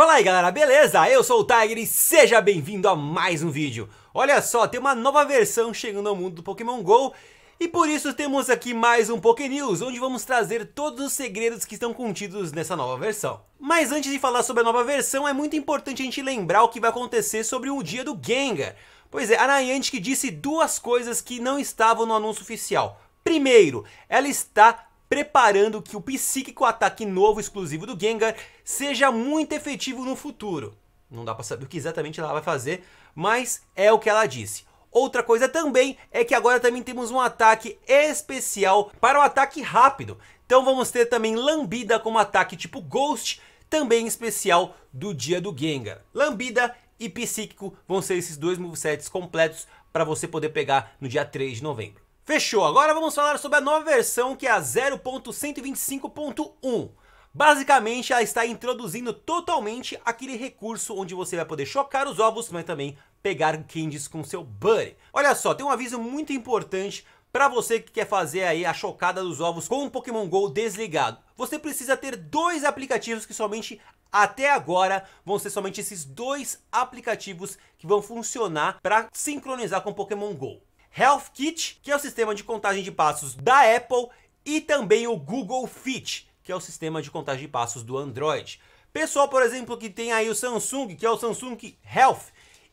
Fala aí galera, beleza? Eu sou o Tiger e seja bem-vindo a mais um vídeo. Olha só, tem uma nova versão chegando ao mundo do Pokémon GO e por isso temos aqui mais um Poké News, onde vamos trazer todos os segredos que estão contidos nessa nova versão. Mas antes de falar sobre a nova versão, é muito importante a gente lembrar o que vai acontecer sobre o dia do Gengar. Pois é, a Niantic disse duas coisas que não estavam no anúncio oficial. Primeiro, ela está preparando que o psíquico ataque novo exclusivo do Gengar seja muito efetivo no futuro. Não dá para saber o que exatamente ela vai fazer, mas é o que ela disse. Outra coisa também é que agora também temos um ataque especial para o ataque rápido. Então vamos ter também Lambida como ataque tipo Ghost, também especial do dia do Gengar. Lambida e Psíquico vão ser esses dois movesets completos para você poder pegar no dia 3 de novembro. Fechou, agora vamos falar sobre a nova versão que é a 0.125.1. Basicamente, ela está introduzindo totalmente aquele recurso onde você vai poder chocar os ovos, mas também pegar candies com seu buddy. Olha só, tem um aviso muito importante para você que quer fazer aí a chocada dos ovos com o Pokémon GO desligado. Você precisa ter dois aplicativos que somente até agora vão ser somente esses dois aplicativos que vão funcionar para sincronizar com o Pokémon GO. Health Kit, que é o sistema de contagem de passos da Apple, e também o Google Fit, que é o sistema de contagem de passos do Android. Pessoal, por exemplo, que tem aí o Samsung, que é o Samsung Health,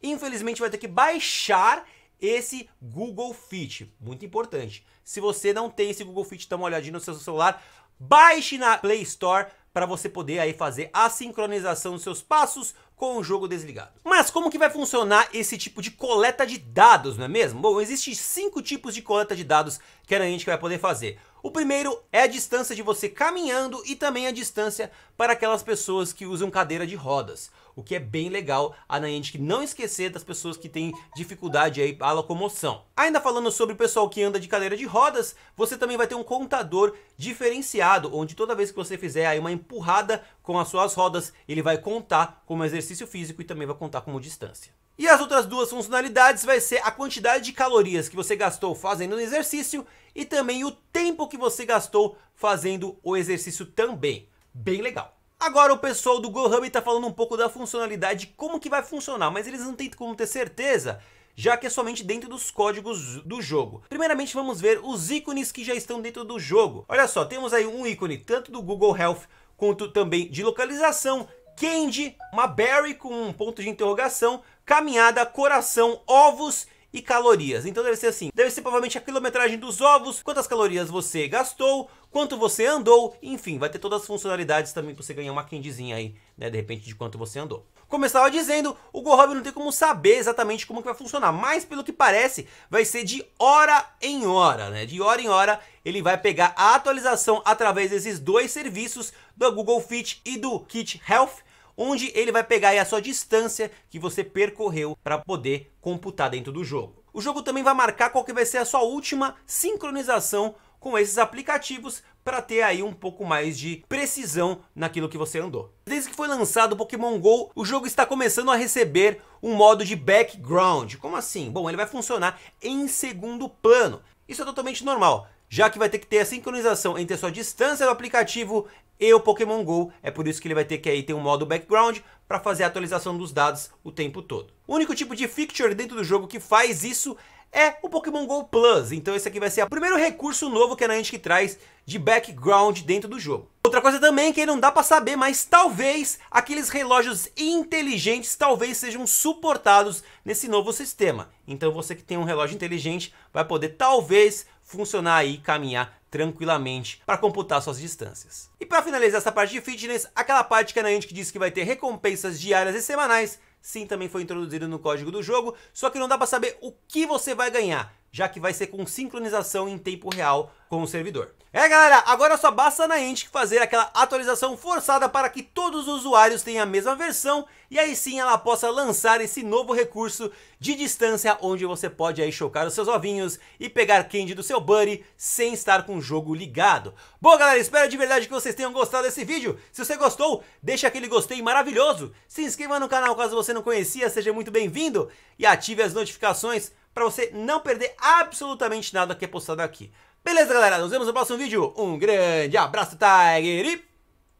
infelizmente vai ter que baixar esse Google Fit, muito importante. Se você não tem esse Google Fit, dá uma olhadinha no seu celular, baixe na Play Store para você poder aí fazer a sincronização dos seus passos com o jogo desligado. Mas como que vai funcionar esse tipo de coleta de dados, não é mesmo? Bom, existem cinco tipos de coleta de dados que a gente vai poder fazer. O primeiro é a distância de você caminhando e também a distância para aquelas pessoas que usam cadeira de rodas, o que é bem legal a Niantic não esquecer das pessoas que têm dificuldade aí a locomoção. Ainda falando sobre o pessoal que anda de cadeira de rodas, você também vai ter um contador diferenciado, onde toda vez que você fizer aí uma empurrada com as suas rodas, ele vai contar como exercício físico e também vai contar como distância. E as outras duas funcionalidades vai ser a quantidade de calorias que você gastou fazendo o exercício e também o tempo que você gastou fazendo o exercício também. Bem legal. Agora o pessoal do GoHub está falando um pouco da funcionalidade, como que vai funcionar, mas eles não têm como ter certeza, já que é somente dentro dos códigos do jogo. Primeiramente vamos ver os ícones que já estão dentro do jogo. Olha só, temos aí um ícone tanto do Google Health quanto também de localização, Candy, uma Berry com um ponto de interrogação, caminhada, coração, ovos e calorias. Então deve ser assim, deve ser provavelmente a quilometragem dos ovos, quantas calorias você gastou, quanto você andou, enfim, vai ter todas as funcionalidades também para você ganhar uma candyzinha aí, né, de repente de quanto você andou. Como eu estava dizendo, o GoHob não tem como saber exatamente como que vai funcionar, mas pelo que parece, vai ser de hora em hora, né? De hora em hora, ele vai pegar a atualização através desses dois serviços, do Google Fit e do Kit Health, onde ele vai pegar a sua distância que você percorreu para poder computar dentro do jogo. O jogo também vai marcar qual que vai ser a sua última sincronização com esses aplicativos para ter aí um pouco mais de precisão naquilo que você andou. Desde que foi lançado o Pokémon GO, o jogo está começando a receber um modo de background. Como assim? Bom, ele vai funcionar em segundo plano. Isso é totalmente normal já que vai ter que ter a sincronização entre a sua distância do aplicativo e o Pokémon GO, é por isso que ele vai ter que aí ter um modo background para fazer a atualização dos dados o tempo todo. O único tipo de feature dentro do jogo que faz isso é o Pokémon GO Plus, então esse aqui vai ser o primeiro recurso novo que a Niantic traz de background dentro do jogo. Outra coisa também que não dá para saber, mas talvez aqueles relógios inteligentes talvez sejam suportados nesse novo sistema. Então você que tem um relógio inteligente vai poder talvez funcionar e caminhar tranquilamente para computar suas distâncias. E para finalizar essa parte de fitness, aquela parte que a Niantic disse que vai ter recompensas diárias e semanais, sim, também foi introduzido no código do jogo, só que não dá para saber o que você vai ganhar já que vai ser com sincronização em tempo real com o servidor. É galera, agora só basta na Intic fazer aquela atualização forçada para que todos os usuários tenham a mesma versão e aí sim ela possa lançar esse novo recurso de distância onde você pode aí chocar os seus ovinhos e pegar candy do seu buddy sem estar com o jogo ligado. Bom galera, espero de verdade que vocês tenham gostado desse vídeo. Se você gostou, deixa aquele gostei maravilhoso, se inscreva no canal caso você não conhecia, seja muito bem-vindo e ative as notificações para você não perder absolutamente nada que é postado aqui. Beleza, galera? Nos vemos no próximo vídeo. Um grande abraço, Tiger, e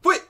fui!